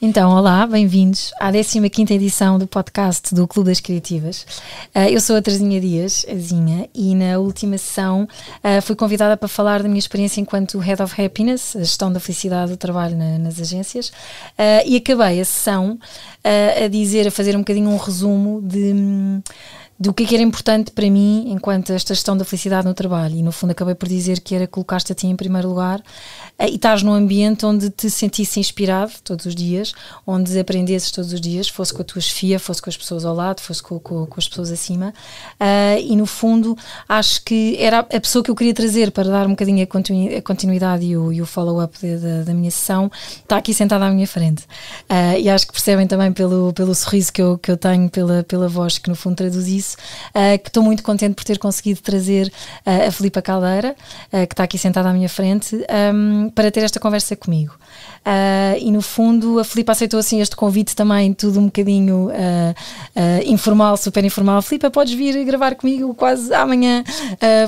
Então, olá, bem-vindos à 15 edição do podcast do Clube das Criativas. Ah, eu sou a Teresinha Dias, Azinha, e na última sessão ah, fui convidada para falar da minha experiência enquanto Head of Happiness, a gestão da felicidade do trabalho nas agências, ah, e acabei a sessão a dizer, a fazer um bocadinho um resumo de... Hum, do que é que era importante para mim enquanto esta gestão da felicidade no trabalho. E no fundo acabei por dizer que era colocar-te a ti em primeiro lugar eh, e estás num ambiente onde te sentisse inspirado todos os dias, onde aprendesses todos os dias, fosse com a tua chefia, fosse com as pessoas ao lado, fosse com, com, com as pessoas acima. Uh, e no fundo acho que era a pessoa que eu queria trazer para dar um bocadinho a, continuidade e o, o follow-up da, minha sessão, está aqui sentada à minha frente. Uh, e acho que percebem também pelo, pelo sorriso que eu, que eu tenho, pela, pela voz que no fundo traduz isso uh, que estou muito contente por ter conseguido trazer uh, a Filipa Caldeira, uh, que está aqui sentada à minha frente, um, ehm, para ter esta conversa comigo. e no fundo, a Filipa aceitou assim este convite também, tudo um bocadinho informal, super informal. Filipa, podes vir gravar comigo quase amanhã,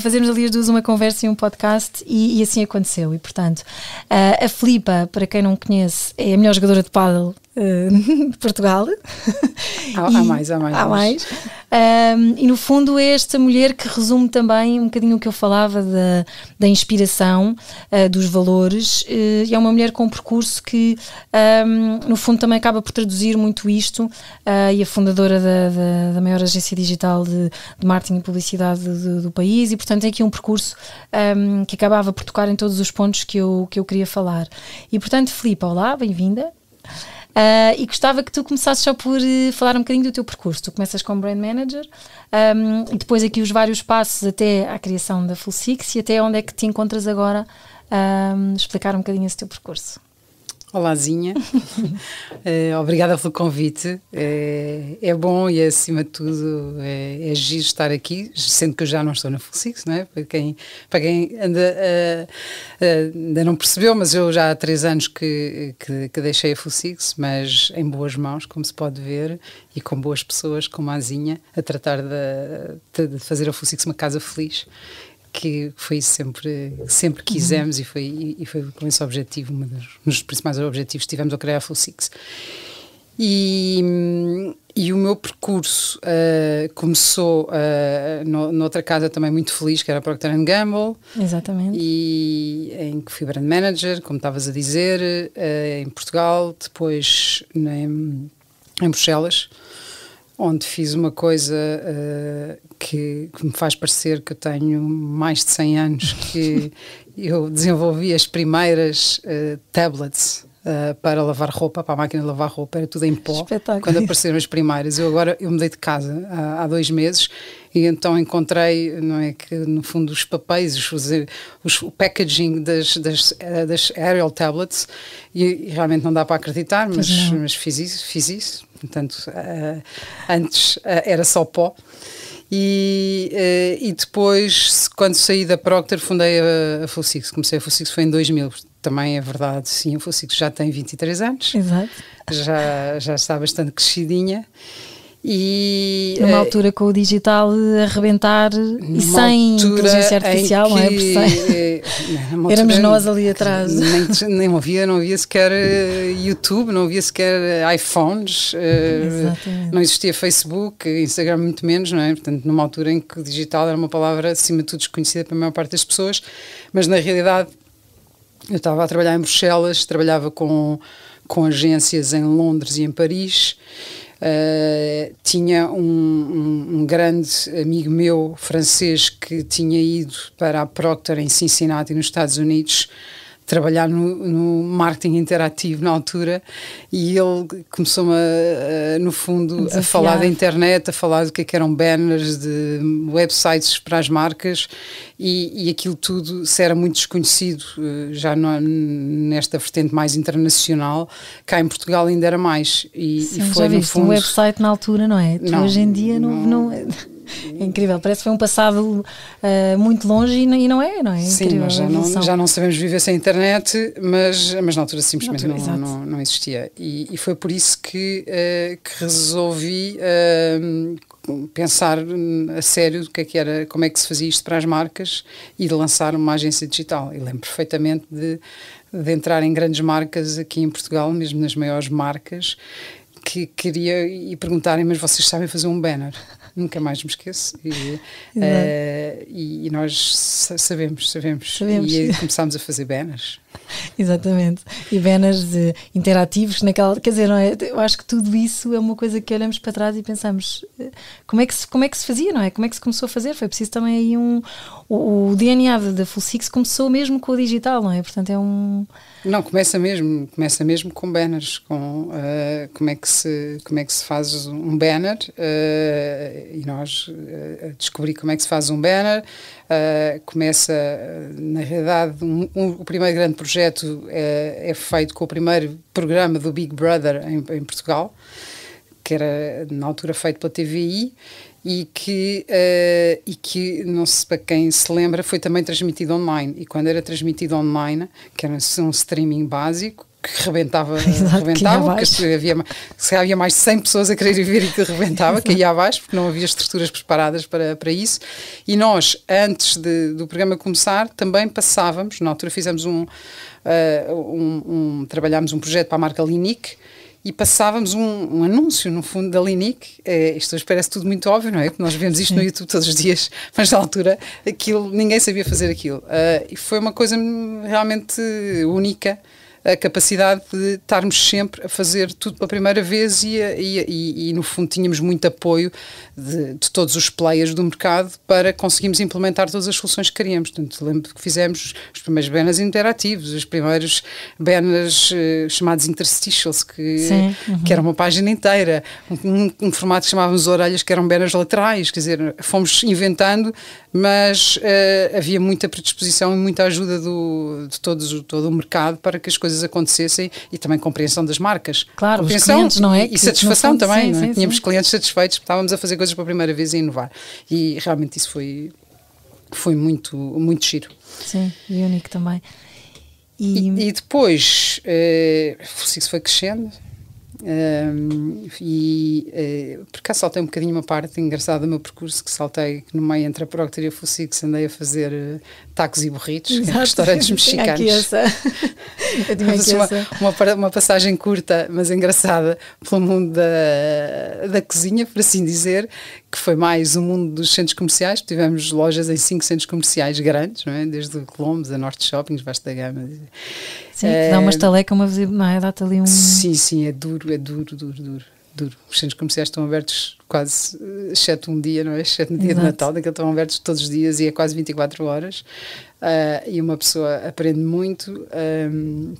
fazermos ali as duas uma conversa e um podcast, e, e assim aconteceu. E portanto, a Filipa, para quem não conhece, é a melhor jogadora de paddle de eh, Portugal. Há, há, mais, há mais. Há mais. Um, e no fundo é esta mulher que resume também um bocadinho o que eu falava da, da inspiração, uh, dos valores, uh, e é uma mulher com um percurso que um, no fundo também acaba por traduzir muito isto, uh, e a fundadora da, da, da, maior agência digital de, de marketing e publicidade do, do país, e portanto tem aqui um percurso um, que acabava por tocar em todos os pontos que eu, que eu queria falar. E portanto, Filipe, olá, bem-vinda. Uh, e gostava que tu começasses só por eh, falar um bocadinho do teu percurso. Tu começas como Brand Manager um, e depois aqui os vários passos até à criação da Full Six e até onde é que te encontras agora. Um, explicar um bocadinho esse teu percurso. Olazinha, uh, obrigada pelo convite. É, é bom e, acima de tudo, é, é, giro estar aqui, sendo que eu já não estou na Fulsix, não é? Para quem, para quem anda, uh, uh, ainda não percebeu, mas eu já há três anos que, que, que deixei a Fulsix, mas em boas mãos, como se pode ver, e com boas pessoas, como a Azinha, a tratar de, de fazer a Fulsix uma casa feliz que foi sempre sempre quisemos uhum. e foi e foi com esse objetivo um dos, um dos principais objetivos que tivemos ao criar a Full Six e, e o meu percurso uh, começou uh, no, noutra casa também muito feliz, que era a Procter Gamble. Exatamente. E, em que fui brand manager, como estavas a dizer, uh, em Portugal, depois em, em Bruxelas onde fiz uma coisa uh, que, que, me faz parecer que eu tenho mais de 100 anos, que eu desenvolvi as primeiras uh, tablets Uh, para lavar roupa, para a máquina de lavar roupa, era tudo em pó. Espetáculo. Quando apareceram as primeiras eu agora eu mudei de casa há, há dois meses e então encontrei, não é que no fundo os papéis, os, os o packaging das, das, das Arial tablets e, e, realmente não dá para acreditar, mas, mas fiz isso, fiz isso portanto, uh, antes uh, era só pó. E, uh, e depois, quando saí da Procter, fundei a, a Comecei a Fusix foi em 2000, também é verdade, sim, a Fusix já tem 23 anos. Exato. Já, já está bastante crescidinha. E, Numa eh, altura com o digital a arrebentar e sem inteligência artificial, que, não é? Por sem, eh, éramos nós ali atrás. Nem, nem havia, não havia sequer eh, YouTube, não havia sequer iPhones, não existia Facebook, Instagram muito menos, não é? Portanto, numa altura em que o digital era uma palavra acima de tudo desconhecida para a maior parte das pessoas, mas na realidade eu estava a trabalhar em Bruxelas, trabalhava com, com agências em Londres e em Paris tinha um, um, um, grande amigo meu francês que tinha ido para a Procter em Cincinnati, nos Estados Unidos, trabalhar no, no, marketing interativo na altura e ele começou-me, a, no fundo, Desafiar. a falar da internet, a falar do que, é que eram banners de websites para as marcas e, e aquilo tudo se era muito desconhecido, eh, já é nesta vertente mais internacional, cá em Portugal ainda era mais. E, Sim, e foi, já viste, fundo, um website na altura, não é? Tu não, hoje em dia não, não... não é incrível, parece que foi um passado uh, muito longe e não, e não, é, não é? Sim, incrível, nós já não, já não sabemos viver sem internet, mas, mas na altura simplesmente na altura, não, não, não, existia. E, e, foi por isso que, uh, que resolvi uh, pensar a sério o que é que era, como é que se fazia isto para as marcas e de lançar uma agência digital. E lembro perfeitamente de, de entrar em grandes marcas aqui em Portugal, mesmo nas maiores marcas, que queria e perguntarem, mas vocês sabem fazer um banner? nunca mais me esqueço. E, uh, e, nós sabemos, sabemos, sabemos. E começámos a fazer banners. Exatamente. E banners interativos naquela. Quer dizer, não é? eu acho que tudo isso é uma coisa que olhamos para trás e pensamos eh, como é que se, como é que se fazia, não é? Como é que se começou a fazer? Foi preciso também aí um. O, o DNA da Full Six começou mesmo com o digital, não é? Portanto, é um. Não, começa mesmo, começa mesmo com banners, com uh, como, é que se, como é que se faz um banner eh, e nós uh, descobri como é que se faz um banner. começa, na realidade, um, um, o primeiro grande projeto é, é feito com o primeiro programa do Big Brother em, em Portugal, que era na altura feito pela TVI e que, uh, e que não sei para quem se lembra, foi também transmitido online. E quando era transmitido online, que era um streaming básico, que rebentava, Exato, rebentava que, que havia, se havia mais de 100 pessoas a querer viver e que rebentava, caía que ia abaixo, porque não havia estruturas preparadas para, para isso. E nós, antes de, do programa começar, também passávamos, na altura fizemos um, uh, um, um trabalhámos um projeto para a marca Linique, e passávamos um, um, anúncio, no fundo, da Linic. Eh, isto hoje parece tudo muito óbvio, não é? Porque nós vemos isto no YouTube todos os dias, mas na altura aquilo, ninguém sabia fazer aquilo. Uh, e foi uma coisa realmente única a capacidade de estarmos sempre a fazer tudo pela primeira vez e, e, e, e no fundo tínhamos muito apoio de, de, todos os players do mercado para conseguirmos implementar todas as soluções que queríamos. Portanto, lembro que fizemos os primeiros banners interativos, os primeiros banners uh, chamados interstitials, que, uhum. que era uma página inteira, um, um formato que chamávamos orelhas, que eram banners laterais, quer dizer, fomos inventando, mas uh, havia muita predisposição e muita ajuda do, de todos, todo o mercado para que as coisas coisas acontecessem e também compreensão das marcas. Claro, compreensão clientes, não é? E, satisfação fundo, também, sim, é? sim, Tínhamos sim. clientes satisfeitos, estávamos a fazer coisas pela primeira vez e inovar. E realmente isso foi, foi muito, muito giro. Sim, e único também. E, e, e depois, eh, isso foi crescendo, um, eh, e uh, por cá saltei um bocadinho uma parte engraçada do meu percurso que saltei no meio entre a Procter e a Fussix andei a fazer uh, tacos e burritos Exato. em restaurantes mexicanos. Eu Eu uma, uma, passagem curta, mas engraçada, pelo mundo da, da cozinha, por assim dizer, que foi mais o um mundo dos centros comerciais. Tivemos lojas em cinco centros comerciais grandes, é? desde o Colombos a Norte Shoppings, Vasta Gama. Sim, é, dá eh, uma estaleca, uma visita, não é? Dá-te ali um. Sim, sim, é duro, é duro, duro, duro. duro. Os centros comerciais estão abertos quase, eh, exceto um dia, não é? Exceto no dia Exato. de Natal, que estão abertos todos os dias e é quase 24 horas. Uh, e uma pessoa aprende muito. Um,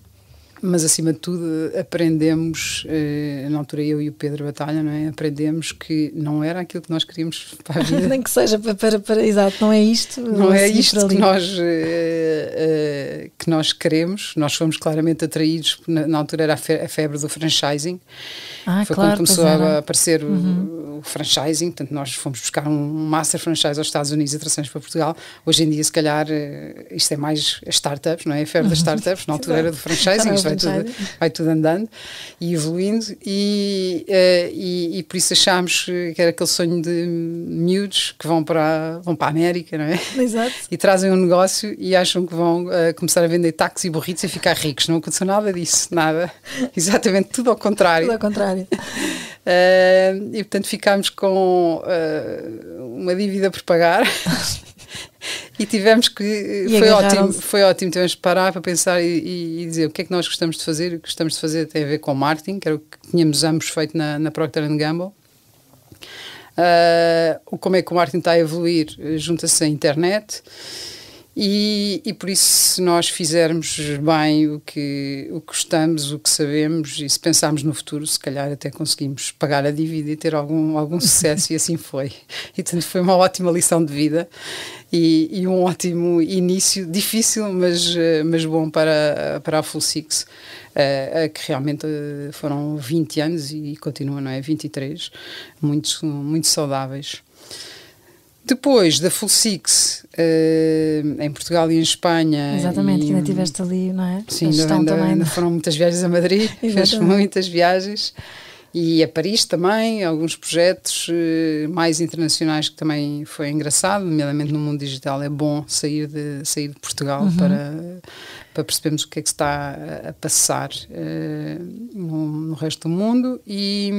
mas acima de tudo aprendemos, eh, na altura eu e o Pedro Batalha, não é? aprendemos que não era aquilo que nós queríamos para a vida. Nem que seja para, para, para, exato, não é isto. Não é assim, isto que nós, eh, eh, que nós queremos, nós fomos claramente atraídos, na, na altura era a febre do franchising, ah, foi claro, quando começou a aparecer uhum. o, o, franchising, portanto nós fomos buscar um master franchise aos Estados Unidos e traçamos para Portugal, hoje em dia se calhar isto é mais startups, não é? A febre das uhum. startups, na altura era do franchising, vai tudo, vai tudo andando e evoluindo, e, uh, e, e, por isso achámos que era aquele sonho de miúdos que vão para, vão para a América, não é? Exato. E trazem um negócio e acham que vão uh, começar a vender táxis e burritos e ficar ricos. Não aconteceu nada disso, nada. Exatamente tudo ao contrário. Tudo ao contrário. Uh, e portanto ficámos com uh, uma dívida por pagar e tivemos que. E foi ótimo, foi ótimo. Tivemos que parar para pensar e, e, dizer o que é que nós gostamos de fazer. O que gostamos de fazer tem a ver com o marketing, que era o que tínhamos ambos feito na, na Procter Gamble. Uh, como é que o marketing está a evoluir eh, junta-se à internet e, e, por isso, se nós fizermos bem o que, o que estamos, o que sabemos, e se pensarmos no futuro, se calhar até conseguimos pagar a dívida e ter algum, algum sucesso, e assim foi. E tanto foi uma ótima lição de vida e, e um ótimo início, difícil, mas, eh, mas bom para, para a Full Six, uh, eh, que realmente eh, foram 20 anos e continua, não é? 23, muito, muito saudáveis. Depois da Full Six, uh, em Portugal e em Espanha. Exatamente, e, ainda estiveste ali, não é? Sim, ainda, ainda, também, ainda foram muitas viagens a Madrid, fez muitas viagens. E a Paris também, alguns projetos eh, mais internacionais que também foi engraçado, nomeadamente no mundo digital é bom sair de, sair de Portugal uhum. para, para percebermos o que é que está a, a passar uh, no, no, resto do mundo. E,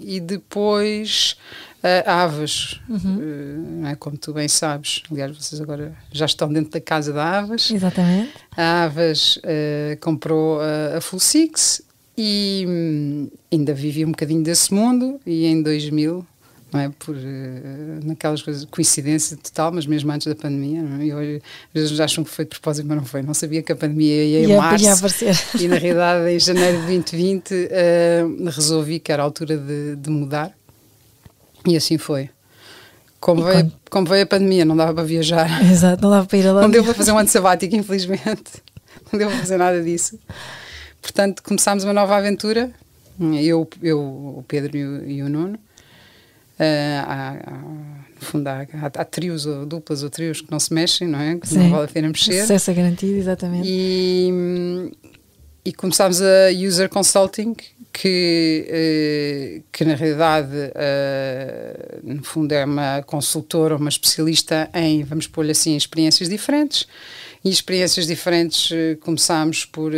e depois uh, Aves, uhum. uh, como tu bem sabes. Aliás, vocês agora já estão dentro da casa da Aves. Exatamente. A Aves uh, comprou a, a Full Six e um, ainda vivia um bocadinho desse mundo e em 2000 não é? Por uh, naquelas coincidência total, mas mesmo antes da pandemia, não é? às vezes acham que foi de propósito, mas não foi. Não sabia que a pandemia ia, ia em março. Ia aparecer. E na realidade, em janeiro de 2020, uh, resolvi que era a altura de, de mudar. E assim foi. Como veio, quando... como veio, a pandemia, não dava para viajar. Exato, não dava para ir lá. Não deu para fazer um ano sabático, infelizmente. Não deu para fazer nada disso. Portanto, começámos uma nova aventura. Eu, eu o Pedro e o, e o Nuno. Uh, no fundo, há, há, trios ou duplas ou trios que não se mexem, não é? Que Sim. não vale a pena mexer. Sucesso é garantido, exatamente. E, e começámos a User Consulting que, eh, que na realidade, eh, no fundo, é uma consultora, uma especialista em, vamos pôr-lhe assim, experiências diferentes. E experiências diferentes eh, começámos por,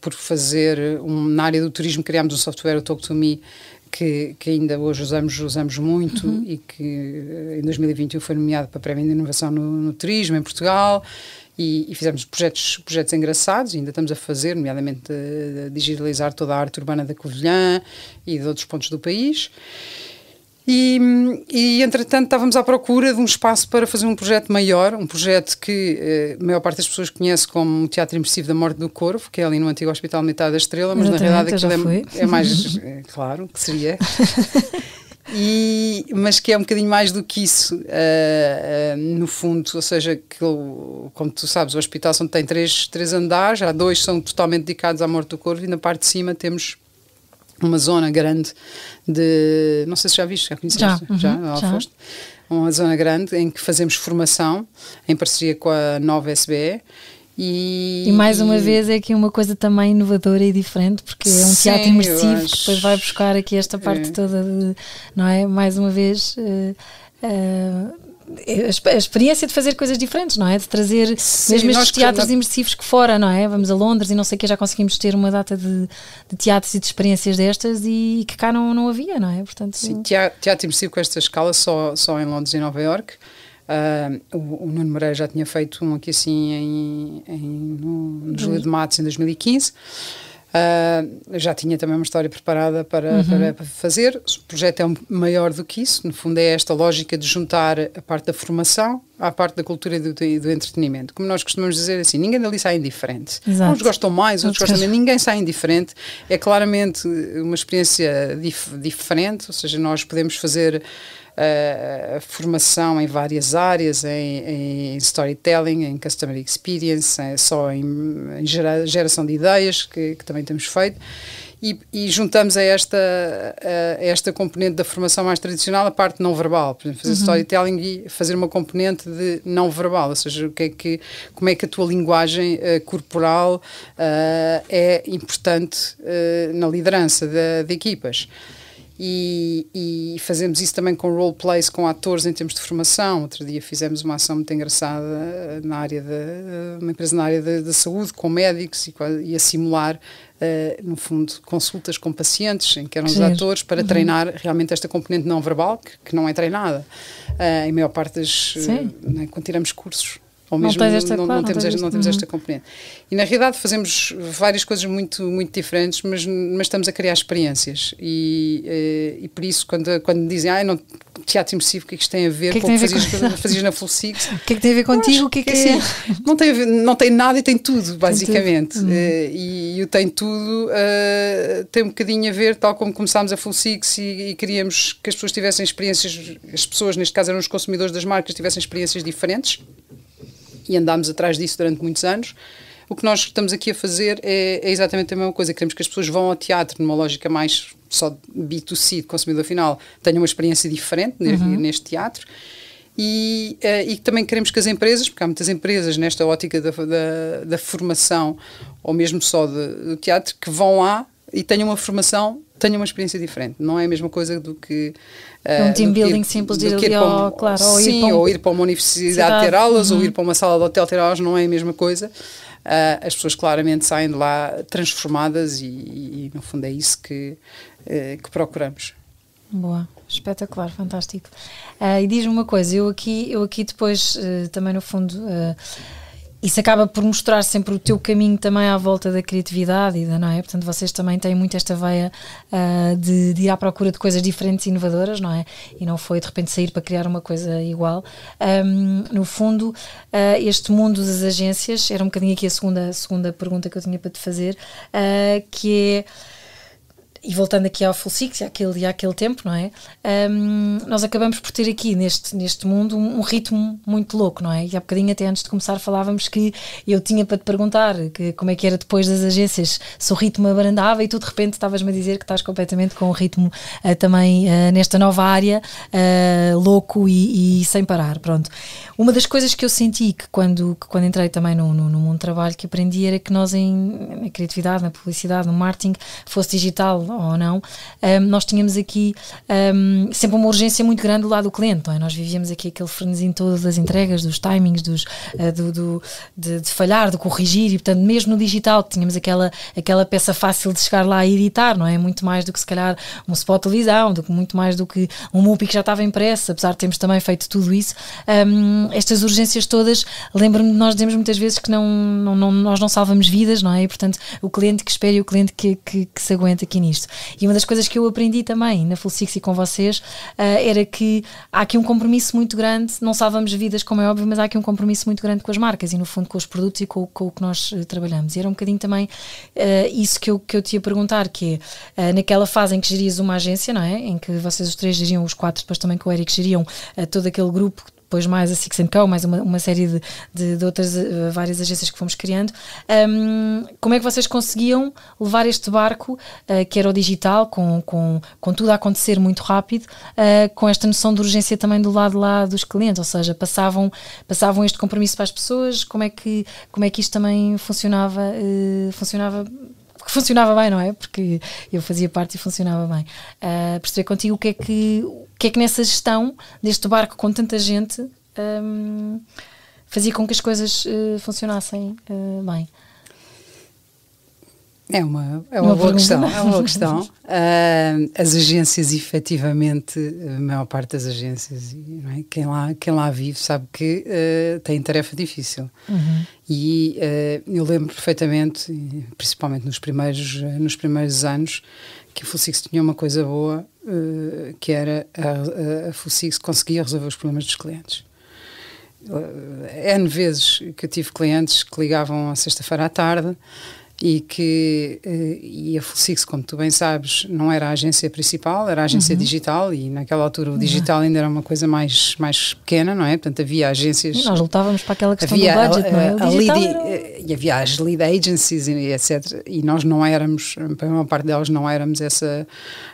por fazer, um, na área do turismo, criámos um software, o Talk to Me, que, que, ainda hoje usamos, usamos muito uhum. e que em 2021 foi nomeado para Prémio de Inovação no, no Turismo em Portugal e, e, fizemos projetos, projetos engraçados, ainda estamos a fazer, nomeadamente eh, digitalizar toda a arte urbana da Covilhã e de outros pontos do país. E, e, entretanto estávamos à procura de um espaço para fazer um projeto maior, um projeto que eh, a maior parte das pessoas conhece como o Teatro Imersivo da Morte do Corvo, que é ali no antigo Hospital Militar da Estrela, mas Exatamente, na realidade aquilo é, é, mais. é, claro, que seria. e, mas que é um bocadinho mais do que isso, uh, uh, no fundo, ou seja, que, como tu sabes, o hospital só tem três, três andares, há dois são totalmente dedicados à morte do corvo e na parte de cima temos uma zona grande de, não sei se já viste, já conheceste? Já, uhum, já, já. já. foste? Uma zona grande em que fazemos formação em parceria com a Nova SBE e, e, mais uma vez é aqui uma coisa também inovadora e diferente, porque é um sim, teatro imersivo que depois vai buscar aqui esta parte é. toda, de, não é? Mais uma vez. Uh, uh, a experiência de fazer coisas diferentes, não é? De trazer Sim, mesmo estes teatros que... imersivos que fora, não é? Vamos a Londres e não sei o que, já conseguimos ter uma data de, de teatros e de experiências destas e, que cá não, não havia, não é? Portanto, Sim, teatro, teatro imersivo com esta escala só, só em Londres e Nova Iorque Uh, o, o, Nuno Moreira já tinha feito um aqui assim em, em no, no de Matos em 2015. Uh, ah, já tinha também uma história preparada para, uhum. para, para, fazer. O projeto é um, maior do que isso. No fundo, é esta lógica de juntar a parte da formação à parte da cultura e do, do, entretenimento. Como nós costumamos dizer assim, ninguém dali sai indiferente. Exato. Uns gostam mais, outros gostam menos. Ninguém sai indiferente. É claramente uma experiência dif diferente, ou seja, nós podemos fazer a eh, formação em várias áreas, em, em, storytelling, em customer experience, eh, só em, em gera, geração de ideias, que, que também temos feito. E, e, juntamos a esta, a esta componente da formação mais tradicional a parte não verbal, por exemplo, fazer uhum. storytelling e fazer uma componente de não verbal, ou seja, o que é que, como é que a tua linguagem uh, corporal uh, é importante uh, na liderança de, de equipas. E, e, fazemos isso também com roleplays com atores em termos de formação. Outro dia fizemos uma ação muito engraçada eh, na área de, eh, uma empresa na área da saúde, com médicos e, e a simular, uh, no fundo, consultas com pacientes, em que eram os atores, para uhum. treinar realmente esta componente não verbal, que, que não é treinada. Uh, em maior parte das. Uh, né, quando tiramos cursos ou mesmo não, esta, não, claro, não, não temos, esta, não temos esta componente. E na realidade fazemos várias coisas muito, muito diferentes, mas, mas estamos a criar experiências. E, eh, e por isso, quando, quando me dizem, ah, não, teatro imersivo, o que é que isto tem a ver que é que com o que, fazias, na Flowsix? O que é que tem a ver contigo? O que é, é que é? Assim, não, tem ver, não tem nada e tem tudo, basicamente. Tem tudo. Hum. Eh, e, e, o tem tudo uh, tem um bocadinho a ver, tal como começámos a full e, e queríamos que as pessoas tivessem experiências, as pessoas, neste caso eram os consumidores das marcas, tivessem experiências diferentes e andámos atrás disso durante muitos anos. O que nós estamos aqui a fazer é, é, exatamente a mesma coisa. Queremos que as pessoas vão ao teatro numa lógica mais só B2C, de consumidor final, tenham uma experiência diferente uhum. neste teatro. E, eh, e, também queremos que as empresas, porque há muitas empresas nesta ótica da, da, da formação ou mesmo só de, do teatro, que vão lá e tenham uma formação, tenham uma experiência diferente. Não é a mesma coisa do que é, é um team building ir, simples de ir, ir ao, um, claro, ou sim, ir um, ou ir para uma universidade cidade, ter aulas, uhum. ou ir para uma sala de hotel ter aulas, não é a mesma coisa. Uh, as pessoas claramente saem de lá transformadas e, e no fundo é isso que, uh, que procuramos. Boa, espetacular, fantástico. Uh, e diz-me uma coisa, eu aqui, eu aqui depois eh, também no fundo eh, isso acaba por mostrar sempre o teu caminho também à volta da criatividade não é? Portanto, vocês também têm muito esta veia uh, de, de, ir à procura de coisas diferentes e inovadoras, não é? E não foi de repente sair para criar uma coisa igual. Um, no fundo, uh, este mundo das agências, era um bocadinho aqui a segunda, segunda pergunta que eu tinha para te fazer, uh, que é e voltando aqui ao Full Six e àquele, àquele tempo, não é? Um, nós acabamos por ter aqui neste, neste mundo um, um, ritmo muito louco, não é? E há bocadinho, até antes de começar, falávamos que eu tinha para te perguntar que, como é que era depois das agências, se o ritmo abrandava e tu de repente estavas-me a dizer que estás completamente com o ritmo uh, também uh, nesta nova área, uh, louco e, e, sem parar. Pronto. Uma das coisas que eu senti que quando, que quando entrei também no, no, no mundo do trabalho que aprendi era que nós, em, na criatividade, na publicidade, no marketing, fosse digital ou não, um, nós tínhamos aqui um, sempre uma urgência muito grande do lado do cliente, não é? Nós vivíamos aqui aquele frenesim todo das entregas, dos timings, dos, uh, do, do de, de, falhar, de corrigir, e portanto, mesmo no digital, tínhamos aquela, aquela peça fácil de chegar lá e editar, não é? Muito mais do que se calhar um spot televisão, do que muito mais do que um MUPI que já estava impresso, apesar de termos também feito tudo isso. Um, estas urgências todas, lembro-me de nós dizemos muitas vezes que não, não, não, nós não salvamos vidas, não é? E portanto, o cliente que espera e o cliente que, que, que se aguenta aqui nisto isso. E uma das coisas que eu aprendi também na Full Six e com vocês uh, era que há aqui um compromisso muito grande, não salvamos vidas, como é óbvio, mas há aqui um compromisso muito grande com as marcas e, no fundo, com os produtos e com, com o que nós uh, trabalhamos. E era um bocadinho também uh, isso que eu, que eu te ia perguntar, que é, naquela fase em que gerias uma agência, não é? Em que vocês os três geriam, os quatro, depois também com o Eric geriam todo aquele grupo depois mais a Six and Co, mais uma, uma série de, de, de outras eh, várias agências que fomos criando. Um, como é que vocês conseguiam levar este barco, uh, que era o digital, com, com, com tudo a acontecer muito rápido, uh, com esta noção de urgência também do lado lá dos clientes? Ou seja, passavam, passavam este compromisso para as pessoas? Como é que, como é que isto também funcionava, funcionava que funcionava bem, não é? Porque eu fazia parte e funcionava bem. Uh, perceber contigo o que é que o que é que nessa gestão deste barco com tanta gente um, fazia com que as coisas uh, funcionassem uh, bem? É uma, é uma, uma boa questão. É uma boa questão. Uh, as agências, efetivamente, a maior parte das agências, é? quem, lá, quem lá vive sabe que uh, tem tarefa difícil. Uhum. E uh, eu lembro perfeitamente, principalmente nos primeiros, nos primeiros anos, que o Fussix tinha uma coisa boa, eh, que era a, a, a conseguia resolver os problemas dos clientes. Eh, N vezes que eu tive clientes que ligavam à sexta-feira à tarde e que eh, e a Fulsix, como tu bem sabes, não era a agência principal, era a agência uhum. digital e naquela altura o uhum. digital ainda era uma coisa mais mais pequena, não é? Portanto, havia agências. E nós lutávamos para aquela questão havia do budget, a, a, não é? O lead, era... Eh, e havia as lead agencies e etc. E nós não éramos, para uma parte delas não éramos essa,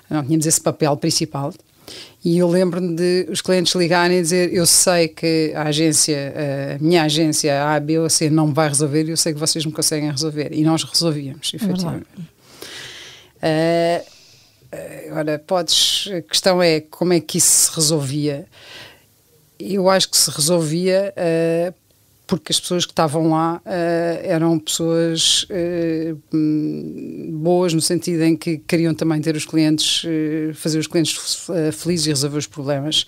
não tínhamos esse papel principal. E eu lembro-me de os clientes ligarem e dizer: Eu sei que a agência, a minha agência, a B ou assim, não me vai resolver, eu sei que vocês me conseguem resolver. E nós resolvíamos, é efetivamente. uh, agora, podes. A questão é como é que isso se resolvia. Eu acho que se resolvia uh, porque as pessoas que estavam lá uh, eram pessoas uh, boas no sentido em que queriam também ter os clientes, uh, fazer os clientes felizes e resolver os problemas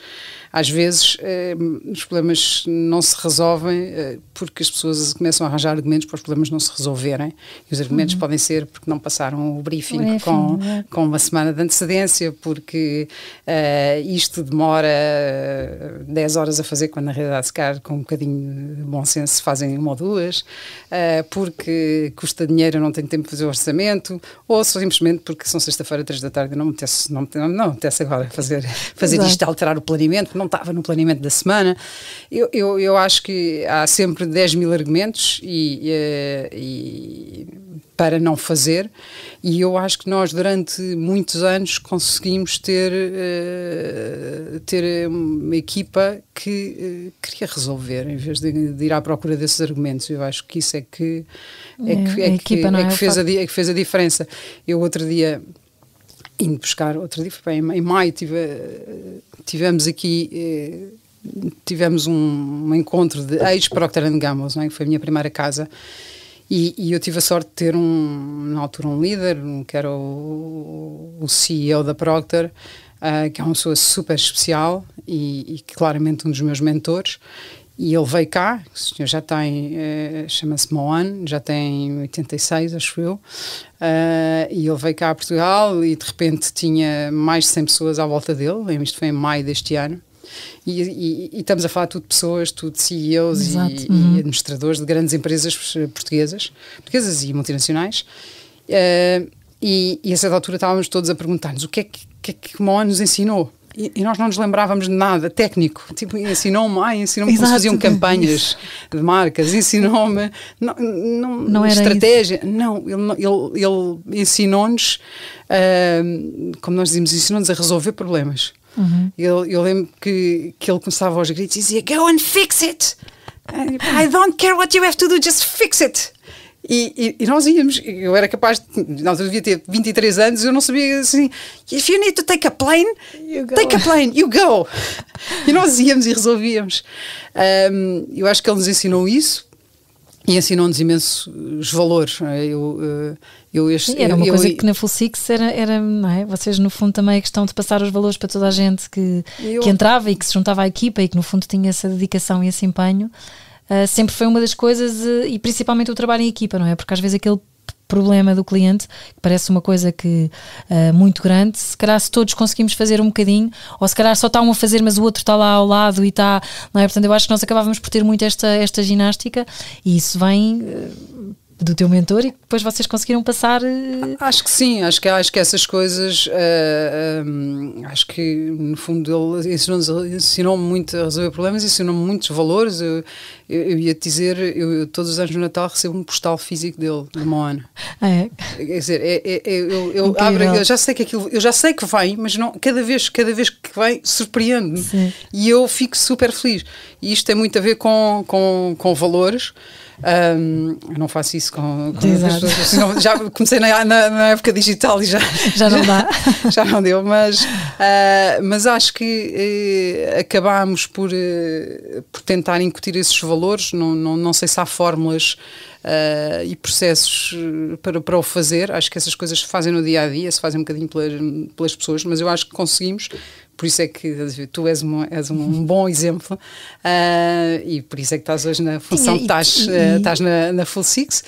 às vezes eh, os problemas não se resolvem eh, porque as pessoas começam a arranjar argumentos para os problemas não se resolverem. E os argumentos uhum. podem ser porque não passaram o briefing, o briefing com, é. com uma semana de antecedência, porque eh, isto demora 10 eh, horas a fazer, quando na realidade, se calhar, com um bocadinho de bom senso, fazem uma ou duas, eh, porque custa dinheiro, eu não tenho tempo de fazer o orçamento, ou simplesmente porque são sexta-feira, três da tarde, não me tece, não, não, não me tece agora fazer, fazer isto, alterar o planeamento, não não estava no planeamento da semana. Eu, eu, eu acho que há sempre 10 mil argumentos e, e, para não fazer, e eu acho que nós, durante muitos anos, conseguimos ter, eh, ter uma equipa que eh, queria resolver, em vez de, de ir à procura desses argumentos. Eu acho que isso é que, é, é que, é, é, é que fez a diferença. Eu, outro dia indo buscar outro dia, bem, em maio tive, tivemos aqui eh, tivemos um, um encontro de ex-Procter Gamble, não é? que foi a minha primeira casa e, e, eu tive a sorte de ter um, na altura um líder, um, que era o, o CEO da Procter, uh, que é uma pessoa super especial e, e claramente um dos meus mentores e ele veio cá, o senhor já tem, uh, chama-se Moan, já tem 86, acho eu, uh, e ele veio cá a Portugal e de repente tinha mais de 100 pessoas à volta dele, isto foi em maio deste ano. E, e, e estamos a falar tudo de pessoas, tudo de CEOs e, uhum. e, administradores de grandes empresas eh, portuguesas, portuguesas e multinacionais. Uh, e, a certa altura estávamos todos a perguntar-nos o que é que, que, é que Moan nos ensinou. E, e, nós não nos lembrávamos de nada técnico. Tipo, ensinou-me, ah, ensinou-me como faziam capanhas de marcas, ensinou-me não, não, não estratégia. Isso. Não, ele, ele, ele ensinou-nos, uh, como nós dizemos, ensinou-nos a resolver problemas. Uhum. Eu, eu lembro que, que ele começava aos gritos e dizia: Go and fix it! Ah, I don't care what you have to do, just fix it! E, e, e, nós íamos, eu era capaz, de, eu devia ter 23 anos, eu não sabia assim, if you need to take a plane, take a plane, you go. E nós íamos e resolvíamos. Um, eu acho que ele nos ensinou isso e ensinou-nos imensos eh, valores. É? Eu, eh, eu este, Sim, era uma eu, coisa eu, que na Full Six era, era não é? Vocês, no fundo, também a questão de passar os valores para toda a gente que, que entrava e que se juntava à equipa e que, no fundo, tinha essa dedicação e esse empenho. Ah, sempre foi uma das coisas, eh, e principalmente o trabalho em equipa, não é? Porque às vezes aquele problema do cliente, que parece uma coisa que uh, muito grande, se calhar se todos conseguimos fazer um bocadinho, ou se calhar só está um a fazer, mas o outro está lá ao lado e está, não é? Portanto, eu acho que nós acabávamos por ter muito esta, esta ginástica e isso vem eh, do teu mentor e depois vocês conseguiram passar. Eh, acho que sim, acho que, acho que essas coisas. Uh, eh, um, ehm, acho que, no fundo, ele ensinou-me ensinou muito a resolver problemas, ensinou-me muitos valores. Eu, eu, eu ia te dizer, eu, todos os anos no Natal recebo um postal físico dele, de ano ah, É. Quer dizer, é, é, é, eu, eu, abro, eu já sei que aquilo, eu já sei que vem, mas não, cada, vez, cada vez que vem, surpreende-me. E eu fico super feliz. E isto tem muito a ver com, com, com valores. Um, eu não faço isso com, com as pessoas. já comecei na, na, na, época digital e já, já não dá. Já, já não deu, mas, uh, mas acho que uh, acabámos por, uh, por tentar incutir esses valores. Não, não, não sei se há fórmulas. Uh, e processos eh, para, para o fazer. Acho que essas coisas se fazem no dia a dia, se fazem um bocadinho pelas, pelas pessoas, mas eu acho que conseguimos por isso é que tu és, uma, és um bom exemplo uh, e por isso é que estás hoje na função que estás, uh, estás na, na Full Six.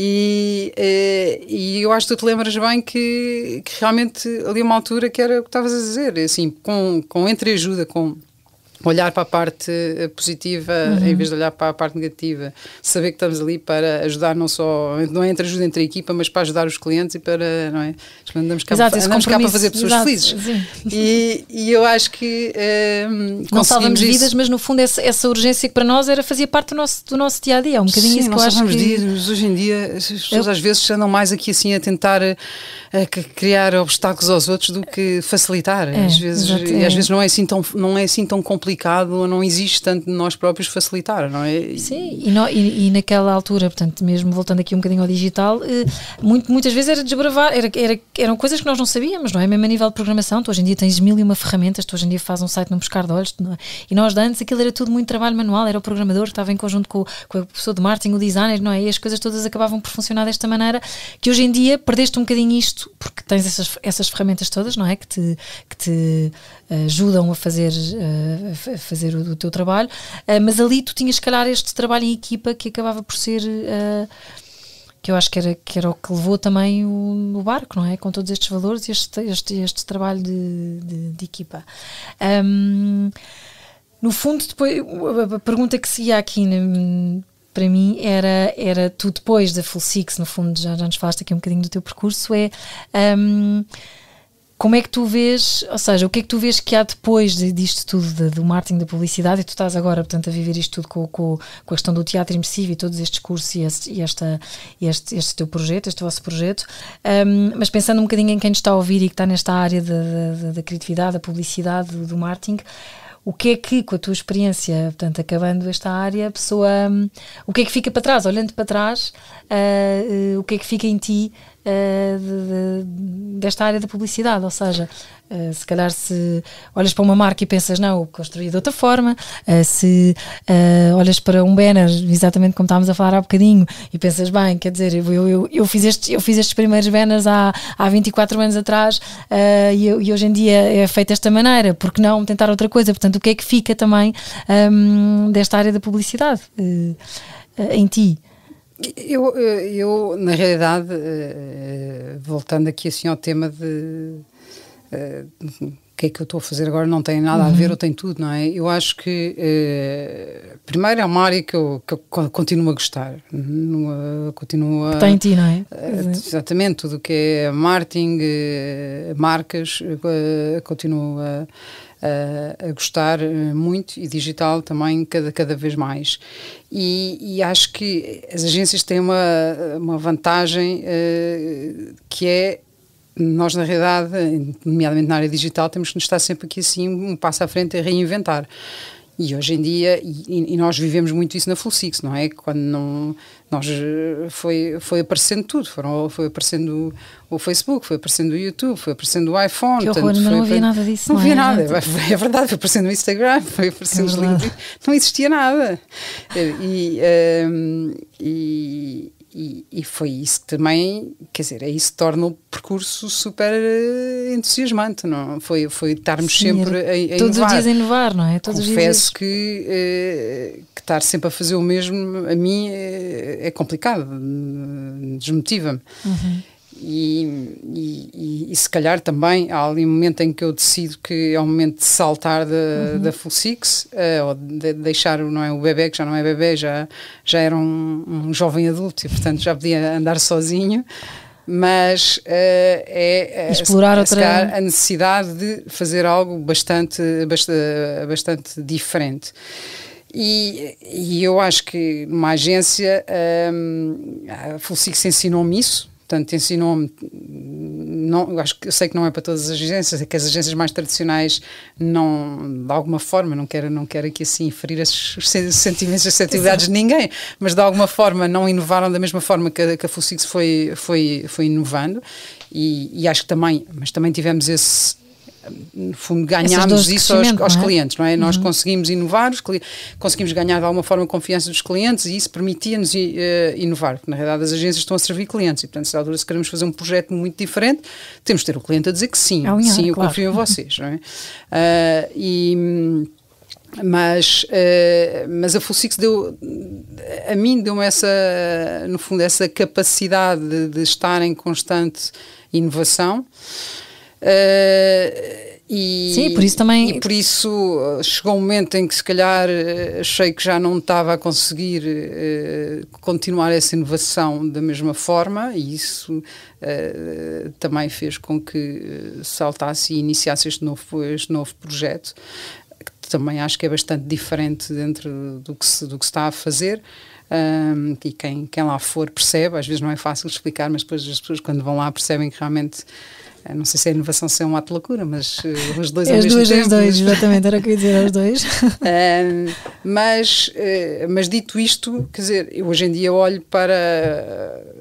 E, uh, e eu acho que tu te lembras bem que, que realmente ali uma altura que era o que estavas a dizer, assim, com, com entreajuda, com olhar para a parte eh, positiva uhum. em vez de olhar para a parte negativa. Saber que estamos ali para ajudar não só, não é entre ajuda entre a equipa, mas para ajudar os clientes e para, não é? Andamos cá, exato, andamos cá para fazer pessoas exato, felizes. E, e, eu acho que um, ehm, Não salvamos isso. vidas, mas no fundo essa, essa, urgência que para nós era, fazia parte do nosso, do nosso dia a dia. É um bocadinho Sim, isso que eu acho que... hoje em dia as pessoas eu... às vezes andam mais aqui assim a tentar eh, a, a criar obstáculos aos outros do que facilitar. É, às vezes, às é. vezes não é assim tão, não é assim tão complicado complicado, não existe tanto de nós próprios facilitar, não é? Sim, e, no, e, e naquela altura, portanto, mesmo voltando aqui um bocadinho ao digital, eh, muito, muitas vezes era desbravar, era, era, eram coisas que nós não sabíamos, não é? Mesmo a nível de programação, tu hoje em dia tens mil e uma ferramentas, tu hoje em dia fazes um site num pescar de olhos, é? e nós antes aquilo era tudo muito trabalho manual, era o programador que estava em conjunto com, com a pessoa de marketing, o designer, não é? E as coisas todas acabavam por funcionar desta maneira, que hoje em dia perdeste um bocadinho isto, porque tens essas, essas ferramentas todas, não é? Que te, que te ajudam a fazer, eh, a fazer o, o teu trabalho, eh, mas ali tu tinhas, se calhar, este trabalho em equipa que acabava por ser eh, que eu acho que era, que era o que levou também o, o barco, não é? Com todos estes valores e este, este, este trabalho de, de, de equipa. Um, no fundo, depois, a pergunta que se ia aqui na, para mim era, era tu depois da Full Six, no fundo, já, já nos falaste aqui um bocadinho do teu percurso, é. Um, como é que tu vês, ou seja, o que é que tu vês que há depois de, disto tudo, de, do marketing, da publicidade, e tu estás agora, portanto, a viver isto tudo com, com, com a questão do teatro imersivo e todos estes cursos e, este, e esta, este, este teu projeto, este vosso projeto, um, mas pensando um bocadinho em quem nos está a ouvir e que está nesta área da criatividade, da publicidade, do, do marketing, o que é que, com a tua experiência, portanto, acabando esta área, a pessoa, um, o que é que fica para trás, olhando para trás, uh, uh, o que é que fica em ti eh, de, de, desta área da publicidade. Ou seja, uh, se calhar se olhas para uma marca e pensas, não, construí de outra forma, uh, se olhas para um banner, exatamente como estávamos a falar há bocadinho, e pensas, bem, quer dizer, eu, eu, eu, fiz, este, eu fiz estes primeiros banners há, há 24 anos atrás e, e, hoje em dia é feito desta maneira, porque não tentar outra coisa? Portanto, o que é que fica também um, desta área da publicidade em ti? Eu, eh, eu, na realidade, eh, eh, voltando aqui assim ao tema de o que é que eu estou a fazer agora, não tem nada uhum. a ver uhum. ou tem tudo, não é? Eu acho que, primeiro, é uma área que eu, que eu continuo a gostar, continuo a. Está em ti, não é? Exatamente, tudo o que é marketing, marcas, continuo a a, a gostar eh, muito e digital também cada, cada vez mais. E, e acho que as agências têm uma, uma vantagem uh, que é nós, na realidade, nomeadamente na área digital, temos que estar sempre aqui assim, um passo à frente a reinventar. E hoje em dia, e, e nós vivemos muito isso na Fulsix, não é? Quando não, nós eh, foi, foi aparecendo tudo, foram, foi aparecendo o, o Facebook, foi aparecendo o YouTube, foi aparecendo o iPhone. Que horror, tanto, não havia nada disso. Não havia é? nada, é? é verdade, foi aparecendo o Instagram, foi aparecendo é os LinkedIn, não existia nada. Eh, e, um, ehm, e e, e, foi isso que também, quer dizer, é isso que torna o percurso super eh, entusiasmante, não? É? Foi, foi estarmos Sim, sempre a, a todos inovar. Todos os dias a inovar, não é? Todos Confesso que, eh, que estar sempre a fazer o mesmo, a mim, é, é complicado, hum, desmotiva-me. Uhum. E, e, e, se calhar também há ali um momento em que eu decido que é o momento de saltar da, uhum. da Full Six uh, ou de deixar não é, o bebê, que já não é bebê, já, já era um, um jovem adulto e portanto já podia andar sozinho mas uh, é, é explorar a, é, outra... a necessidade de fazer algo bastante, bastante, bastante diferente. E, e eu acho que numa agência um, ehm, a Full Six ensinou-me isso, Portanto, ensinou-me. acho que eu sei que não é para todas as agências, é que as agências mais tradicionais não, de alguma forma, não quero, não quero aqui assim ferir esses sentimentos, as sensibilidades de ninguém, mas de alguma forma não inovaram da mesma forma que a, que a Fusix foi, foi, foi inovando e, e acho que também, mas também tivemos esse no fundo, ganhámos isso aos, aos é? clientes, não é? Uhum. Nós conseguimos inovar, conseguimos ganhar de alguma forma a confiança dos clientes e isso permitia-nos uh, inovar, porque na realidade as agências estão a servir clientes e, portanto, se à altura se queremos fazer um projeto muito diferente, temos de ter o cliente a dizer que sim, Alinhar, é sim, eu claro. confio em vocês, não é? Uh, e mas, uh, mas a Fulsix deu a mim deu-me essa no fundo essa capacidade de, de estar em constante inovação Uh, e, Sim, por isso também. E por isso ah, chegou um momento em que, se calhar, ah, achei que já não estava a conseguir uh, continuar essa inovação da mesma forma, e isso uh, também fez com que saltasse e iniciasse este novo, este novo projeto, que também acho que é bastante diferente dentro do que se, do que se está a fazer. Um, e quem, quem lá for percebe, às vezes não é fácil explicar, mas depois as pessoas quando vão lá percebem que realmente eh, não sei se é inovação se é um ato de loucura, mas eh, os dois é, ao mesmo duas, tempo. exatamente, era o que eu ia dizer, aos dois. Mas, eh, mas dito isto, quer dizer, eu hoje em dia olho para.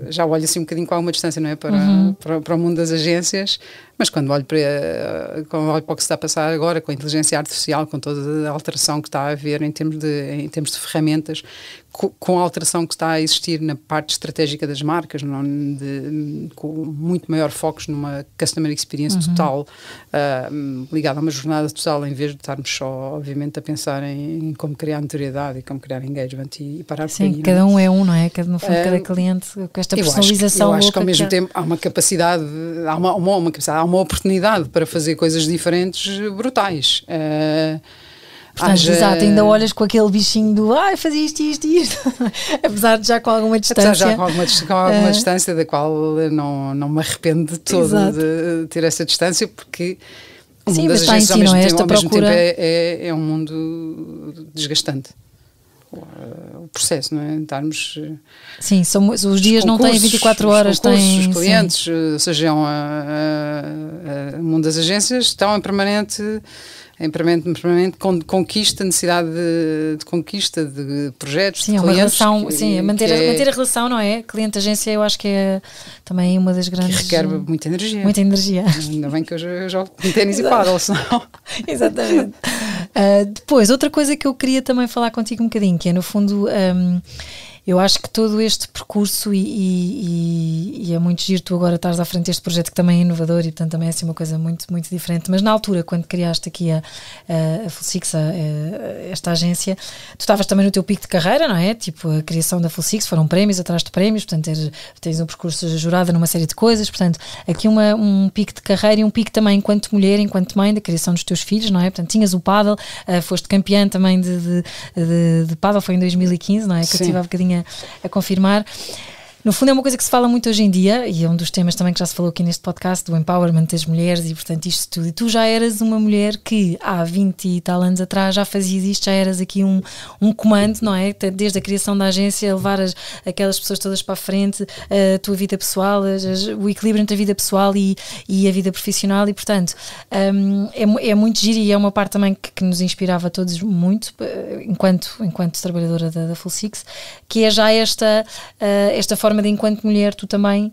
Já olho assim um bocadinho com alguma distância, não é? Para, uhum. para, para, o mundo das agências, mas quando olho, para, eh, quando olho para o que se está a passar agora com a inteligência artificial, com toda a alteração que está a haver em termos de, em termos de ferramentas, com, a alteração que está a existir na parte estratégica das marcas, não, de, com muito maior foco numa customer experience uhum. total, uh, ligada a uma jornada total, em vez de estarmos só, obviamente, a pensar em, em como criar a notoriedade e como criar engagement e, e parar Sim, por aí, cada é? um é um, não é? Cada, no fundo, um, cada hum, cliente com esta personalização. Eu acho que, eu acho que ao mesmo que... É. tempo há uma capacidade, há uma, uma, uma, capacidade, há uma oportunidade para fazer coisas diferentes brutais. Uh, Portanto, Haja... exato, ainda olhas com aquele bichinho do ah, fazia isto e isto e isto, apesar de já com alguma distância. Apesar já com alguma, com alguma eh. distância, da qual não, não me arrependo de todo exato. de ter essa distância, porque o Sim, mundo mas é está agências, ao não é? esta procura... é, é, é um mundo desgastante eh, o processo, não é? Estarmos. Eh, sim, são, os dias não têm 24 horas, os têm. Os clientes, sim. Eh, sejam o mundo das agências, estão em permanente em é permanente, conquista, necessidade de, de, conquista de projetos, sim, de é clientes. Relação, que, sim, é manter, é, manter a relação, não é? Cliente-agência eu acho que é também uma das grandes... requer muita energia. Muita energia. Ainda bem que eu, eu jogo ténis e paddle, senão... Exatamente. Uh, depois, outra coisa que eu queria também falar contigo um bocadinho, que é no fundo... Um, eu acho que todo este percurso, e, e, e, é muito giro, tu agora estás à frente deste projeto que também é inovador e, portanto, também é assim uma coisa muito, muito diferente. Mas na altura, quando criaste aqui a, a, a Fulsix, a, a, esta agência, tu estavas também no teu pico de carreira, não é? Tipo, a criação da Fulsix foram prémios atrás de prémios, portanto, ter, tens um percurso jurado numa série de coisas. Portanto, aqui uma, um pico de carreira e um pico também enquanto mulher, enquanto mãe, da criação dos teus filhos, não é? Portanto, tinhas o paddle, eh, foste campeã também de, de, de, de paddle, foi em 2015, não é? Que Sim. eu tive há bocadinho a, confirmar. No fundo, é uma coisa que se fala muito hoje em dia e é um dos temas também que já se falou aqui neste podcast do empowerment das mulheres e, portanto, isto tudo. E tu já eras uma mulher que há 20 e tal anos atrás já fazias isto, já eras aqui um, um comando, não é? Desde a criação da agência, levar as, aquelas pessoas todas para a frente, a tua vida pessoal, as, o equilíbrio entre a vida pessoal e, e a vida profissional. E, portanto, um, é, é muito giro e é uma parte também que, que nos inspirava a todos muito, eh, enquanto, enquanto trabalhadora da, da Full Six, que é já esta, uh, esta forma forma de, enquanto mulher, tu também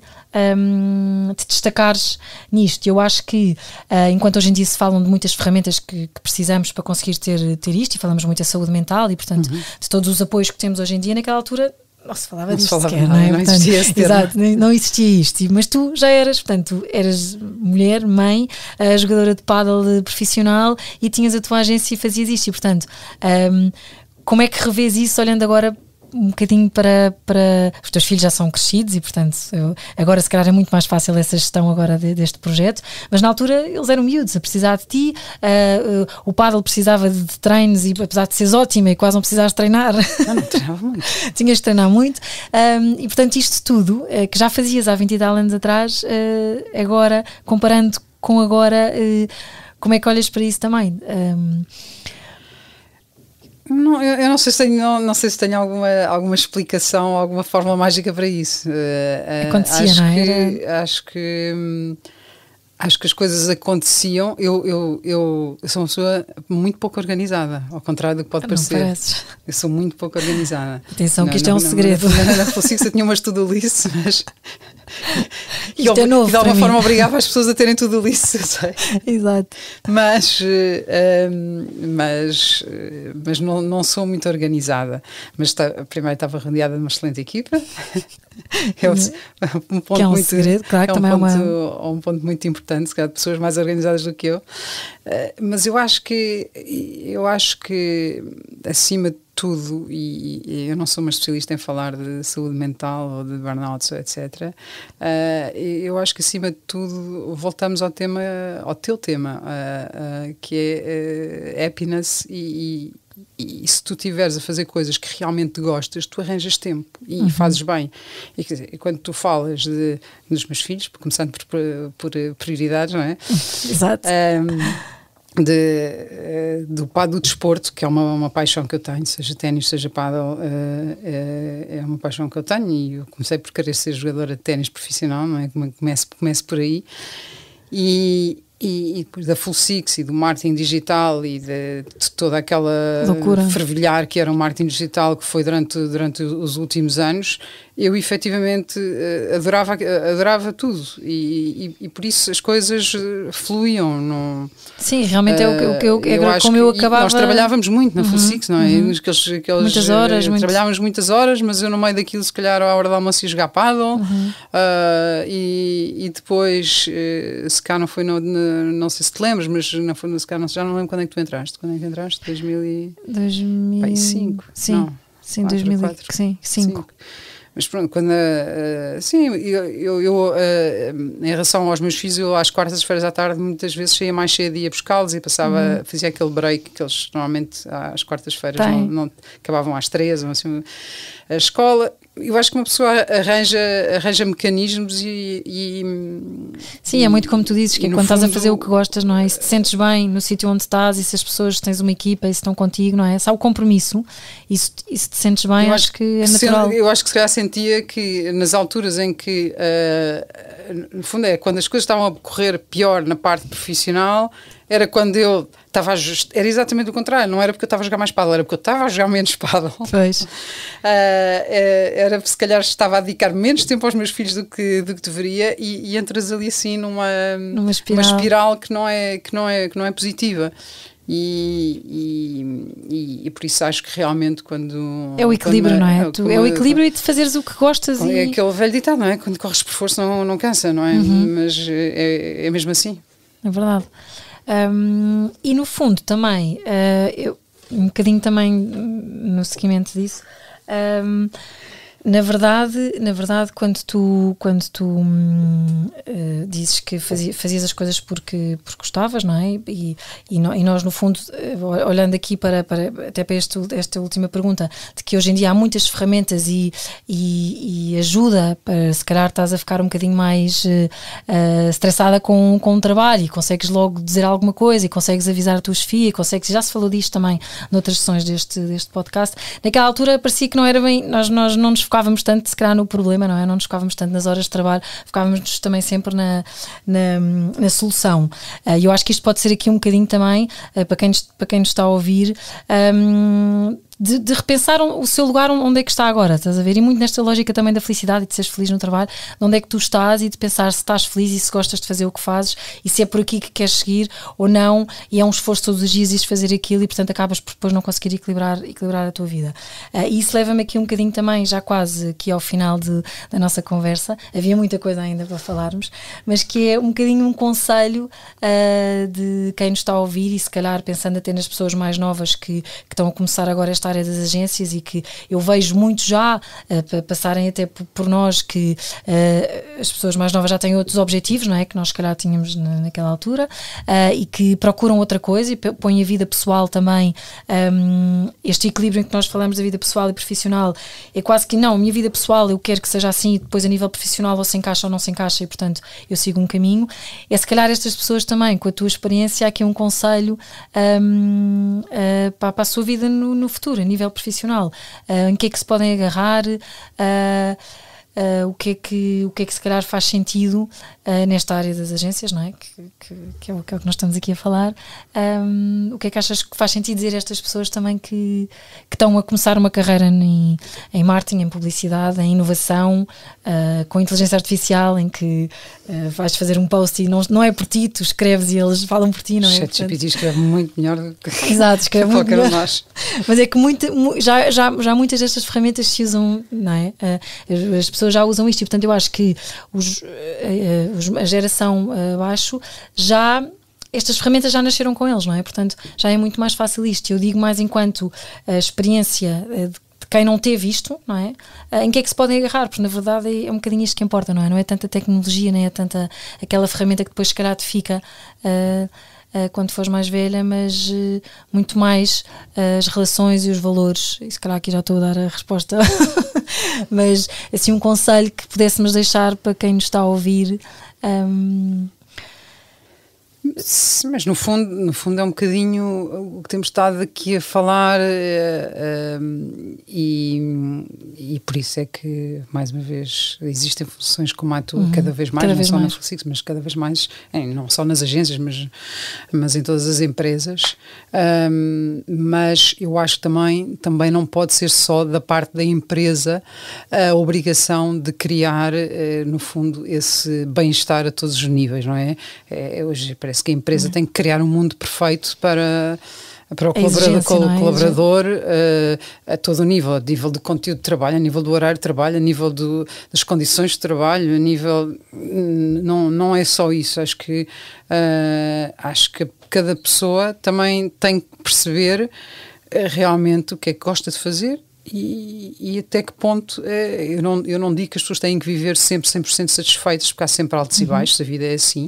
um, te destacares nisto. Eu acho que, uh, enquanto hoje em dia se falam de muitas ferramentas que, que, precisamos para conseguir ter, ter isto, e falamos muito da saúde mental e, portanto, uhum. de todos os apoios que temos hoje em dia, naquela altura não se falava não sequer, não, é? não portanto, existia esse termo. não existia isto. Mas tu já eras, portanto, eras mulher, mãe, ah, jogadora de paddle profissional e tinhas a tua agência e fazias isto. E, portanto, um, como é que revês isso olhando agora um bocadinho para, para. Os teus filhos já são crescidos e, portanto, eu, agora se calhar é muito mais fácil essa gestão agora de, deste projeto, mas na altura eles eram miúdos a precisar de ti, uh, uh, o paddle precisava de, de, treinos e apesar de seres ótima e quase não precisares treinar. Não, não muito. Tinhas de treinar muito. Um, ehm, e portanto, isto tudo uh, que já fazias há 20 e tal anos atrás, agora, comparando com agora, como é que olhas para isso também? Um, ehm, não, eu, eu, não sei se tenho, não, não, sei se tenho alguma, alguma explicação, alguma fórmula mágica para isso. Uh, Acontecia, acho não é? Que, acho que. Hum, acho que as coisas aconteciam. Eu, eu, eu, sou uma pessoa muito pouco organizada, ao contrário do que pode ah, não parecer. Pareces. Eu sou muito pouco organizada. Atenção, não, que isto é não, é um segredo. Não, não, não, você tinha umas tudo lice, mas. Isto eu, é novo. de alguma forma mim. obrigava as pessoas a terem tudo lice, eu sei. Exato. Mas, eh, hum, mas, eh, mas não, não sou muito organizada. Mas tá, primeiro estava rodeada de uma excelente equipa. É um, um ponto que é um muito, segredo, claro, é um também é ponto, é uma... um ponto muito importante bastante, se calhar de pessoas mais organizadas do que eu, eh, mas eu acho que, eu acho que acima de tudo, e, e, eu não sou uma especialista em falar de saúde mental ou de burnout, etc. Eh, eu acho que, acima de tudo, voltamos ao tema, ao teu tema, eh, que é happiness e, e e se tu tiveres a fazer coisas que realmente gostas, tu arranjas tempo e uhum. fazes bem. E quer dizer, quando tu falas de, dos meus filhos, começando por, por eh, prioridades, não é? Exato. Um, de, eh, do pado do desporto, que é uma, uma paixão que eu tenho, seja ténis, seja pádel, é, é uma paixão que eu tenho e eu comecei por querer ser jogadora de ténis profissional, não é? Começo, começo por aí. E, e, e, depois da six e do marketing digital e de, de toda aquela Loucura. fervilhar que era o marketing digital que foi durante, durante os últimos anos, eu efetivamente eh, adorava, eh, adorava tudo e, e, e por isso as coisas eh, fluíam. Não, Sim, realmente uh, é o que eu, eu, eu como eu acabava. Nós trabalhávamos muito na uhum, não é? Uhum. Aqueles, aqueles, muitas horas. Trabalhávamos muitas horas, mas eu no meio daquilo, se calhar, à hora de almoço ia jogar paddle uhum. uh, e, e, depois, uh, se cá não foi, no, no, não sei se te lembras, mas não foi, se cá não, já não lembro quando é que tu entraste. Quando é que entraste? 2000 e... 2005. Sim. Não. Sim, 2005. Sim. Cinco. Mas pronto, quando. Uh, sim, eu, eu, uh, em relação aos meus filhos, eu às quartas-feiras à tarde muitas vezes saía mais cedo e ia buscá-los e passava, uhum. fazia aquele break que eles normalmente às quartas-feiras não, não, acabavam às três, assim, a escola eu acho que uma pessoa arranja, arranja mecanismos e, e Sim, e, é muito como tu dizes, que quando fundo, estás a fazer o que gostas, não é? E se te sentes bem no sítio onde estás e se as pessoas tens uma equipa e se estão contigo, não é? Só o compromisso e se, e se te sentes bem, acho, acho que é natural. Se, eu acho que se calhar sentia que nas alturas em que uh, no fundo, é quando as coisas estavam a correr pior na parte profissional, era quando eu estava a just... Era exatamente o contrário, não era porque eu estava a jogar mais paddle, era porque eu estava a jogar menos paddle. Pois. Uh, era se calhar estava a dedicar menos tempo aos meus filhos do que, do que deveria e, e entras ali assim numa, numa espiral, uma espiral que, não é, que, não é, que não é positiva. E, e, e, por isso acho que realmente quando. É o equilíbrio, quando, não é? é, é o equilíbrio e de fazeres o que gostas. É e... aquele velho ditado, não é? Quando corres por força não, não cansa, não é? Uhum. Mas é, é mesmo assim. É verdade. Um, e no fundo também, uh, eu, um bocadinho também no seguimento disso. Um, na verdade, na verdade, quando tu, quando tu uh, dizes que fazia, fazias as coisas porque, porque gostavas, não é? E, e, no, e nós, no fundo, uh, olhando aqui para, para até para este, esta última pergunta, de que hoje em dia há muitas ferramentas e, e, e ajuda para, se calhar, estás a ficar um bocadinho mais uh, estressada com, com o trabalho e consegues logo dizer alguma coisa e consegues avisar a tua chefia, consegues, já se falou disto também noutras sessões deste, deste podcast. Naquela altura parecia que não era bem, nós, nós não nos focávamos tanto, se calhar, no problema, não é? Não nos focávamos tanto nas horas de trabalho, focávamos também sempre na, na, na solução. E eh, eu acho que isto pode ser aqui um bocadinho também, eh, para quem, para quem nos está a ouvir, de, de, repensar o seu lugar onde é que está agora, estás a ver? E muito nesta lógica também da felicidade e de seres feliz no trabalho, de onde é que tu estás e de pensar se estás feliz e se gostas de fazer o que fazes e se é por aqui que queres seguir ou não, e é um esforço todos os dias isto fazer aquilo e portanto acabas por depois não conseguir equilibrar, equilibrar a tua vida. Uh, e isso leva-me aqui um bocadinho também, já quase aqui ao final de, da nossa conversa, havia muita coisa ainda para falarmos, mas que é um bocadinho um conselho uh, de quem nos está a ouvir e se calhar pensando até nas pessoas mais novas que, que estão a começar agora esta esta área das agências e que eu vejo muito já uh, passarem até por nós que uh, as pessoas mais novas já têm outros objetivos, não é? Que nós, se calhar, tínhamos naquela altura uh, e que procuram outra coisa e põem a vida pessoal também. Um, ehm, este equilíbrio em que nós falamos da vida pessoal e profissional é quase que não, a minha vida pessoal eu quero que seja assim e depois a nível profissional ou se encaixa ou não se encaixa e, portanto, eu sigo um caminho. É se calhar estas pessoas também, com a tua experiência, há aqui um conselho um, ehm, para, para a sua vida no, no futuro futuro, a nível profissional, uh, em que é que se podem agarrar. Uh, uh, o, que é que, o que é que se calhar faz sentido uh, nesta área das agências, não é? Que, que, que, é, o, que é o que nós estamos aqui a falar. Um, o que é que achas que faz sentido dizer a estas pessoas também que, que estão a começar uma carreira em, em marketing, em publicidade, em inovação, uh, com inteligência artificial, em que vais fazer um post e não, não é por ti, tu escreves e eles falam por ti, não é? O ChatGPT escreve muito melhor do que, Exato, que qualquer um de nós. Mas é que muita, já, já, já muitas destas ferramentas se usam, não é? as pessoas pessoas já usam isto. E, portanto, eu acho que os, eh, eh, os, a geração abaixo já estas ferramentas já nasceram com eles, não é? Portanto, já é muito mais fácil isto. Eu digo mais enquanto a experiência eh, de quem não teve isto, não é? Em que é que se podem agarrar? Porque na verdade é um bocadinho isto que importa, não é? Não é tanta tecnologia, nem é tanta aquela ferramenta que depois se calhar te fica uh, uh, quando fores mais velha, mas uh, muito mais as relações e os valores. E se calhar aqui já estou a dar a resposta Mas assim, um conselho que pudéssemos deixar para quem nos está a ouvir. Um, mas no fundo, no fundo é um bocadinho o que temos estado aqui a falar uh, uh, e, e por isso é que, mais uma vez, existem funções como a tua uhum. cada vez mais, cada não vez só mais. na mas cada vez mais, em, não só nas agências, mas, mas em todas as empresas. Ehm, mas eu acho que também, também não pode ser só da parte da empresa a obrigação de criar, uh, no fundo, esse bem-estar a todos os níveis, não é? é hoje parece Parece que a empresa tem que criar um mundo perfeito para para o a colaborador, é? colaborador uh, a todo o nível, a nível do conteúdo de trabalho, a nível do horário de trabalho, a nível do, das condições de trabalho, a nível não, não é só isso, acho que uh, acho que cada pessoa também tem que perceber eh, realmente o que é que gosta de fazer e, e, até que ponto, é, eu não, eu não digo que as pessoas têm que viver sempre 100% satisfeitas, porque há sempre altos uhum. e baixos, a vida é assim.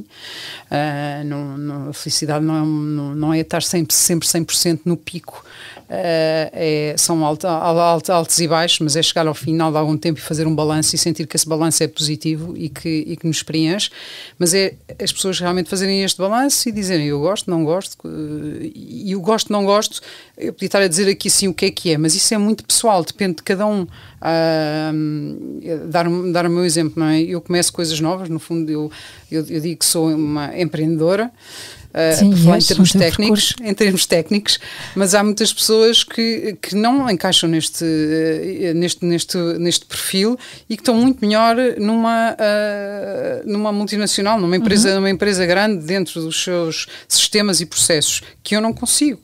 Uh, não, não, a felicidade não é, não, não é estar sempre, sempre 100% no pico. Uh, é, são alto, alto, altos e baixos, mas é chegar ao final de algum tempo e fazer um balanço e sentir que esse balanço é positivo e que, e que nos preenche. Mas é as pessoas realmente fazerem este balanço e dizerem eu gosto, não gosto, ah, e o gosto, não gosto. Eu podia estar a dizer aqui sim o que é que é, mas isso é muito pessoal pessoal, depende de cada um. Uh, dar, dar o meu exemplo, não é? eu começo coisas novas, no fundo, eu, eu, eu digo que sou uma empreendedora. Sim, em termos técnicos, em termos técnicos, mas há muitas pessoas que, que não encaixam neste, eh, neste, neste, neste perfil e que estão muito melhor numa, uh, numa multinacional, numa empresa, uhum. numa empresa grande dentro dos seus sistemas e processos, que eu não consigo.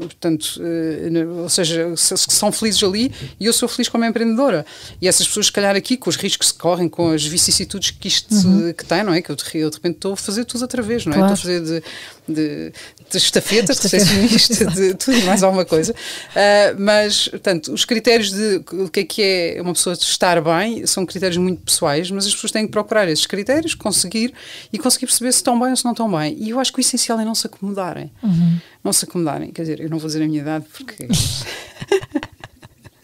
Portanto, uh, ou seja, são felizes ali e eu sou feliz como empreendedora. E essas pessoas, se calhar, aqui, com os riscos que se correm, com as vicissitudes que isto uhum. que tem, não é? Que eu de, eu de repente estou a fazer tudo outra vez, não é? Claro. Estou a fazer de de, de estafeta, de recepcionista, de tudo e mais alguma coisa. Uh, mas, portanto, os critérios de o que é que é uma pessoa estar bem são critérios muito pessoais, mas as pessoas têm que procurar esses critérios, conseguir e conseguir perceber se estão bem ou se não estão bem. E eu acho que o essencial é não se acomodarem. Uhum. Não se acomodarem. Quer dizer, eu não vou dizer a minha idade porque.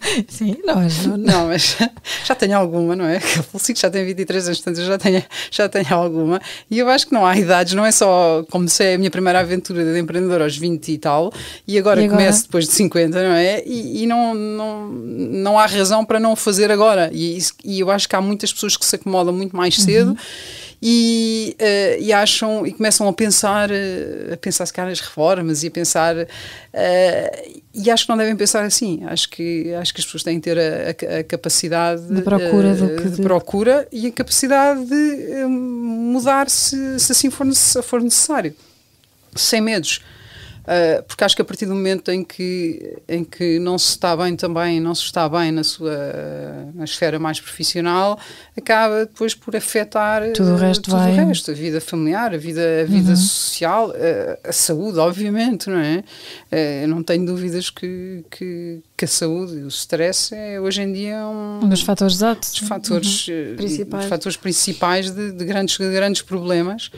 Sim, Não, não, mas já tenho alguma, não é? Eu felicito, assim, já tenho 23 anos, portanto já tenho, já tenho alguma. E eu acho que não há idades, não é só comecei é a minha primeira aventura de empreendedor aos 20 e tal, e agora, e agora? começo depois de 50, não é? E, e, não, não, não há razão para não fazer agora. E, e eu acho que há muitas pessoas que se acomodam muito mais cedo. Uhum e, uh, e acham e começam a pensar, uh, a pensar se calhar nas reformas e a pensar eh, e acho que não devem pensar assim. Acho que acho que as pessoas têm que ter a, a, a capacidade de procura, de, de procura e a capacidade de mudar se, se assim for, for necessário, sem medos. Uh, porque acho que a partir do momento em que, em que não se está bem também, não se está bem na sua na esfera mais profissional, acaba depois por afetar ah, tudo o resto, tudo vai. O resto a vida familiar, a vida, a vida uhum. social, a, ah, a, saúde, obviamente, não é? não tenho dúvidas que, que, que a saúde e o stress é hoje em dia um, um dos fatores exatos, dos fatores, uhum. Eh, principais. Dos fatores principais de, de grandes, de grandes problemas.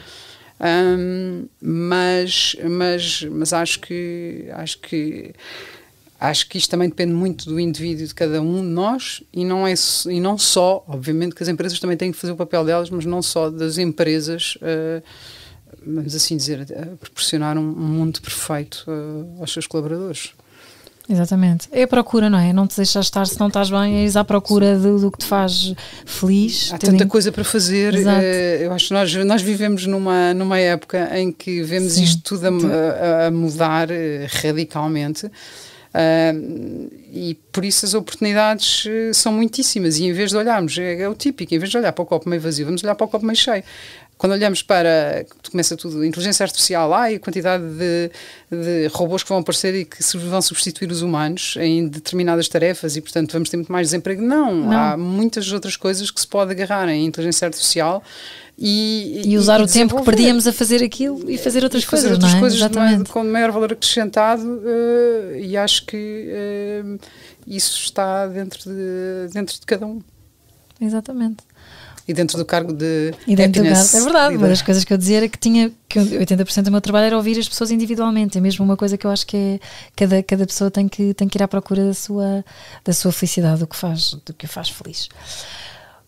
Um, mas, mas, mas acho que acho que acho que isto também depende muito do indivíduo de cada um de nós e não é e não só obviamente que as empresas também têm que fazer o papel delas mas não só das empresas uh, vamos assim dizer uh, proporcionar um, um mundo perfeito uh, aos seus colaboradores Exatamente. É a procura, não é? Não te deixas estar se não estás bem, és à procura do, do que te faz feliz. Há tanta coisa para fazer. Exato. Eh, eu acho que nós, nós vivemos numa, numa época em que vemos Sim. isto tudo a, a, a mudar eh, radicalmente. Uh, e por isso as oportunidades são muitíssimas. E em vez de olharmos, é, é, o típico, em vez de olhar para o copo meio vazio, vamos olhar para o copo meio cheio. Quando olhamos para, começa tudo, inteligência artificial, há a quantidade de, de, robôs que vão aparecer e que vão substituir os humanos em determinadas tarefas e, portanto, vamos ter muito mais desemprego. Não, não. há muitas outras coisas que se pode agarrar em inteligência artificial e, e, usar e o tempo que perdíamos a fazer aquilo e fazer outras e fazer coisas, outras não é? coisas Exatamente. com maior valor acrescentado uh, e acho que uh, isso está dentro de, dentro de cada um. Exatamente e dentro do cargo de e dentro Do cargo, é verdade, líder. uma das coisas que eu dizia era que tinha que 80% do meu trabalho era ouvir as pessoas individualmente, é mesmo uma coisa que eu acho que é, cada, cada pessoa tem que, tem que ir à procura da sua, da sua felicidade, do que faz, do que faz feliz.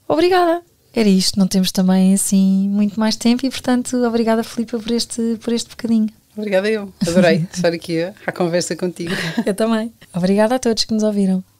Obrigada. Era isto, não temos também assim muito mais tempo e portanto, obrigada Filipa por este por este bocadinho. Obrigada eu. Adorei estar aqui à conversa contigo. Eu também. Obrigada a todos que nos ouviram.